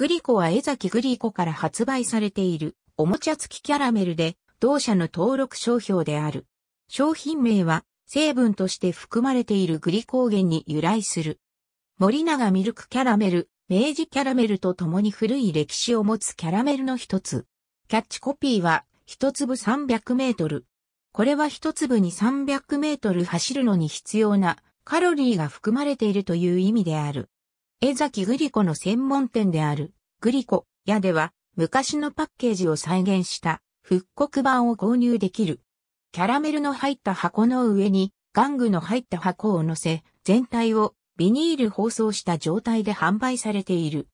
グリコは江崎グリコから発売されているおもちゃ付きキャラメルで同社の登録商標である。商品名は成分として含まれているグリコーゲンに由来する。森永ミルクキャラメル、明治キャラメルと共に古い歴史を持つキャラメルの一つ。キャッチコピーは一粒300メートル。これは一粒に300メートル走るのに必要なカロリーが含まれているという意味である。江崎グリコの専門店であるグリコ屋では昔のパッケージを再現した復刻版を購入できる。キャラメルの入った箱の上に玩具の入った箱を乗せ全体をビニール包装した状態で販売されている。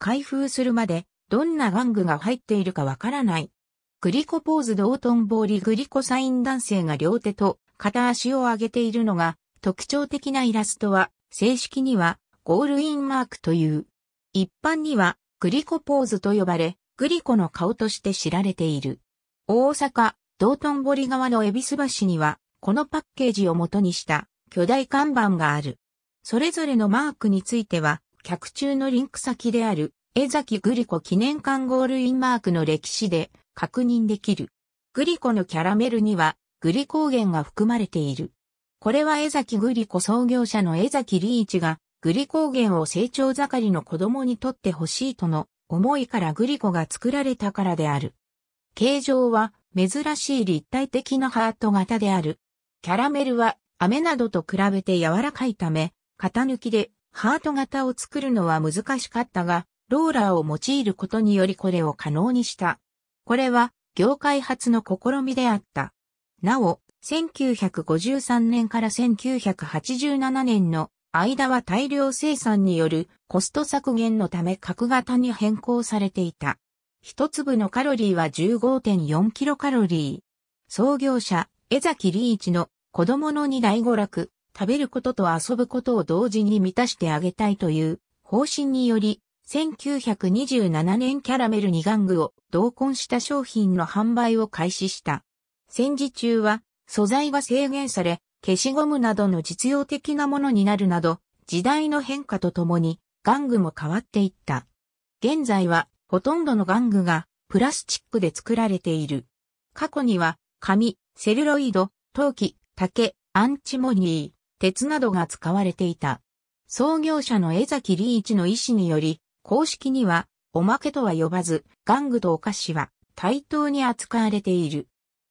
開封するまでどんな玩具が入っているかわからない。グリコポーズ道頓堀グリコサイン男性が両手と片足を上げているのが特徴的なイラストは正式にはゴールインマークという。一般にはグリコポーズと呼ばれ、グリコの顔として知られている。大阪、道頓堀側の恵比寿橋には、このパッケージを元にした巨大看板がある。それぞれのマークについては、客中のリンク先である、江崎グリコ記念館ゴールインマークの歴史で確認できる。グリコのキャラメルには、グリコーゲンが含まれている。これは江崎グリコ創業者の江崎リーチがグリコーゲンを成長盛りの子供にとってほしいとの思いからグリコが作られたからである。形状は珍しい立体的なハート型である。キャラメルは飴などと比べて柔らかいため、型抜きでハート型を作るのは難しかったが、ローラーを用いることによりこれを可能にした。これは業界初の試みであった。なお、1953年から1987年の間は大量生産によるコスト削減のため角型に変更されていた。一粒のカロリーは15.4キロカロリー。創業者、江崎リ一の子供の二大娯楽、食べることと遊ぶことを同時に満たしてあげたいという方針により、1927年キャラメル2玩具を同梱した商品の販売を開始した。戦時中は素材が制限され、消しゴムなどの実用的なものになるなど、時代の変化とともに玩具も変わっていった。現在はほとんどの玩具がプラスチックで作られている。過去には紙、セルロイド、陶器、竹、アンチモニー、鉄などが使われていた。創業者の江崎理一の意思により、公式にはおまけとは呼ばず、玩具とお菓子は対等に扱われている。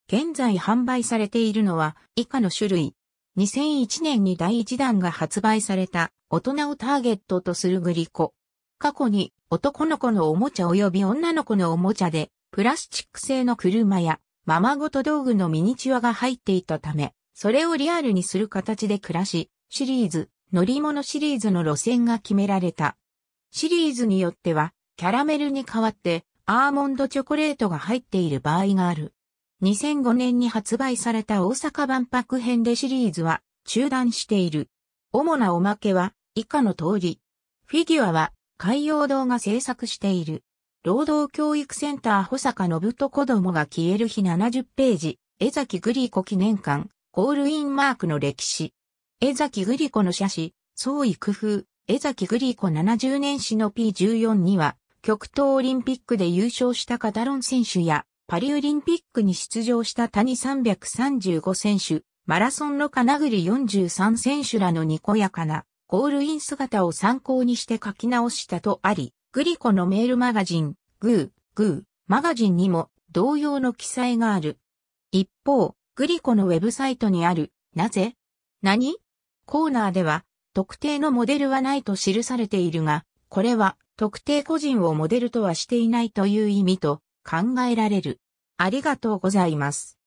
現在販売されているのは以下の種類。2001年に第1弾が発売された大人をターゲットとするグリコ。過去に男の子のおもちゃ及び女の子のおもちゃでプラスチック製の車やままごと道具のミニチュアが入っていたため、それをリアルにする形で暮らし、シリーズ、乗り物シリーズの路線が決められた。シリーズによっては、キャラメルに代わって、アーモンドチョコレートが入っている場合がある。2005年に発売された大阪万博編でシリーズは中断している。主なおまけは以下の通り。フィギュアは海洋堂が制作している。労働教育センター保坂信と子供が消える日70ページ。江崎グリコ記念館、ゴールインマークの歴史。江崎グリコの写真、創意工夫。江崎グリコ70年史の P14 には、極東オリンピックで優勝したカタロン選手や、パリオリンピックに出場した谷335選手、マラソンの金栗43選手らのにこやかなゴールイン姿を参考にして書き直したとあり、グリコのメールマガジン、グー、グー、マガジンにも同様の記載がある。一方、グリコのウェブサイトにある、なぜ何コーナーでは、特定のモデルはないと記されているが、これは特定個人をモデルとはしていないという意味と考えられる。ありがとうございます。